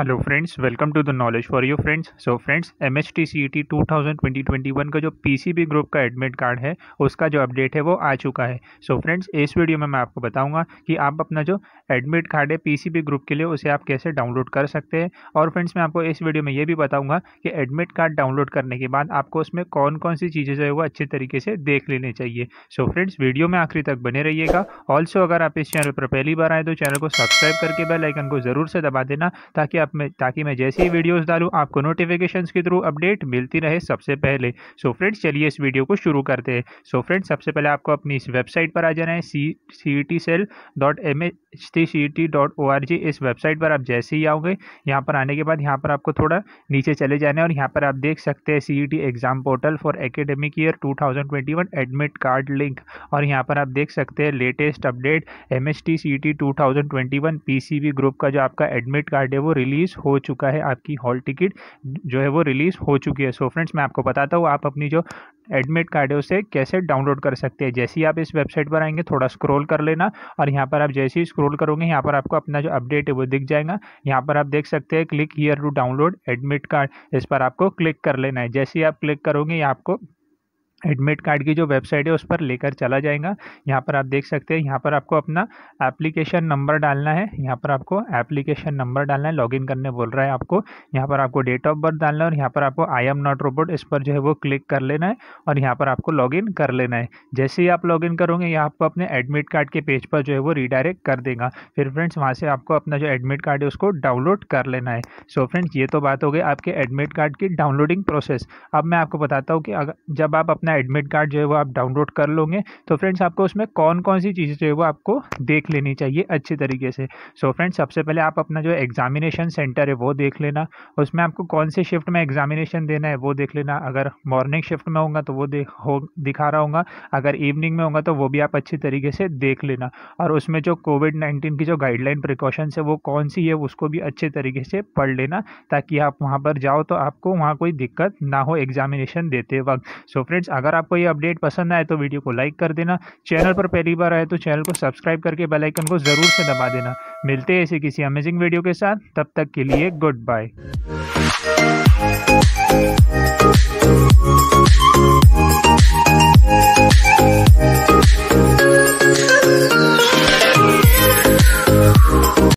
hello friends welcome to the knowledge for you friends so friends M H T C E T two thousand twenty twenty one का जो P C B group का admit card है उसका जो update है वो आ चुका है सो so, फ्रेंड्स इस वीडियो में मैं आपको बताऊंगा कि आप अपना जो एडमिट कार्ड है पी सी बी ग्रुप के लिए उसे आप कैसे डाउनलोड कर सकते हैं और फ्रेंड्स मैं आपको इस वीडियो में ये भी बताऊँगा कि एडमिट कार्ड डाउनलोड करने के बाद आपको उसमें कौन कौन सी चीज़ें जो है वो अच्छे तरीके से देख लेनी चाहिए सो so, फ्रेंड्स वीडियो में आखिरी तक बने रहिएगा ऑल्सो अगर आप इस चैनल पर पहली बार आए तो चैनल को सब्सक्राइब करके बेलाइकन को ज़रूर से दबा देना ताकि आप में ताकि मैं जैसे ही वीडियोस डालूं आपको नोटिफिकेशन के थ्रू अपडेट मिलती रहे सबसे पहले सो फ्रेंड्स चलिए इस वीडियो को शुरू करते हैं सो फ्रेंड्स सबसे पहले आपको अपनी इस वेबसाइट पर आ जाना है C C T cell dot M H T C T dot O R G इस वेबसाइट पर आप जैसे ही आओगे यहाँ पर आने के बाद यहाँ पर आपको थोड़ा नीचे चले जाना है और यहाँ पर आप देख सकते हैं C E T exam portal for academic year two thousand twenty one admit card link और यहाँ पर आप देख सकते हैं latest update M H T C E T two thousand twenty one P C B group का जो आपका एडमिट कार्ड है वो रिलीज रिलीज़ हो चुका है आपकी हॉल टिकट जो है वो रिलीज़ हो चुकी है सो so फ्रेंड्स मैं आपको बताता हूँ आप अपनी जो एडमिट कार्ड है उसे कैसे डाउनलोड कर सकते हैं जैसे ही आप इस वेबसाइट पर आएंगे थोड़ा स्क्रॉल कर लेना और यहाँ पर आप जैसे ही स्क्रॉल करोगे यहाँ पर आपको अपना जो अपडेट है वो दिख जाएगा यहाँ पर आप देख सकते हैं click here to download admit card इस पर आपको क्लिक कर लेना है जैसे ही आप क्लिक करोगे आपको एडमिट कार्ड की जो वेबसाइट है उस पर लेकर चला जाएगा यहाँ पर आप देख सकते हैं यहाँ पर आपको अपना एप्लीकेशन नंबर डालना है यहाँ पर आपको एप्लीकेशन नंबर डालना है लॉगिन करने बोल रहा है आपको यहाँ पर आपको डेट ऑफ बर्थ डालना है और यहाँ पर आपको आई एम नॉट रोबोट इस पर जो है वो क्लिक कर लेना है और यहाँ पर आपको लॉगिन कर लेना है जैसे ही आप लॉगिन करोगे यहाँ आपको अपने एडमिट कार्ड के पेज पर जो है वो रिडायरेक्ट कर देगा फिर फ्रेंड्स वहाँ से आपको अपना जो एडमिट कार्ड है उसको डाउनलोड कर लेना है सो फ्रेंड्स ये तो बात हो गई आपके एडमिट कार्ड की डाउनलोडिंग प्रोसेस अब मैं आपको बताता हूँ कि अगर जब आप अपने अपना एडमिट कार्ड जो है वो आप डाउनलोड कर लोगे तो फ्रेंड्स आपको उसमें कौन कौन सी चीज़ें जो है वो आपको देख लेनी चाहिए अच्छे तरीके से सो so, फ्रेंड्स सबसे पहले आप अपना जो एग्जामिनेशन सेंटर है वो देख लेना उसमें आपको कौन से शिफ्ट में एग्जामिनेशन देना है वो देख लेना अगर मॉर्निंग शिफ्ट में होगा तो वो हो दिखा रहा होगा अगर इवनिंग में होगा तो वो भी आप अच्छी तरीके से देख लेना और उसमें जो कोविड नाइन्टीन की जो गाइडलाइन प्रिकॉशंस है वो कौन सी है उसको भी अच्छे तरीके से पढ़ लेना ताकि आप वहाँ पर जाओ तो आपको वहाँ कोई दिक्कत ना हो एग्जामिनेशन देते वक्त सो फ्रेंड्स अगर आपको ये अपडेट पसंद आए तो वीडियो को लाइक कर देना चैनल पर पहली बार आए तो चैनल को सब्सक्राइब करके बेलाइकन को ज़रूर से दबा देना मिलते हैं ऐसे किसी अमेजिंग वीडियो के साथ तब तक के लिए गुड बाय